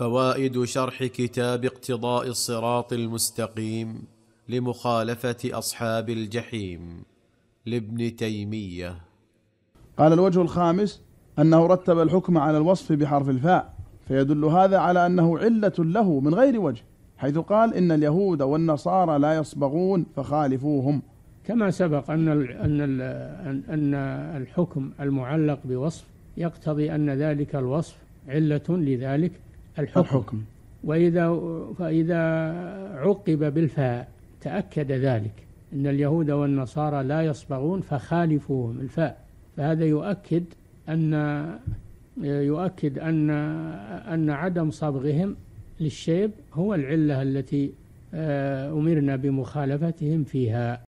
فوائد شرح كتاب اقتضاء الصراط المستقيم لمخالفه اصحاب الجحيم لابن تيميه قال الوجه الخامس انه رتب الحكم على الوصف بحرف الفاء فيدل هذا على انه عله له من غير وجه حيث قال ان اليهود والنصارى لا يصبغون فخالفوهم كما سبق ان ان ان الحكم المعلق بوصف يقتضي ان ذلك الوصف عله لذلك الحكم, الحكم. وإذا فإذا عقب بالفاء تأكد ذلك أن اليهود والنصارى لا يصبغون فخالفوهم الفاء فهذا يؤكد أن يؤكد أن أن عدم صبغهم للشيب هو العلة التي آه، أمرنا بمخالفتهم فيها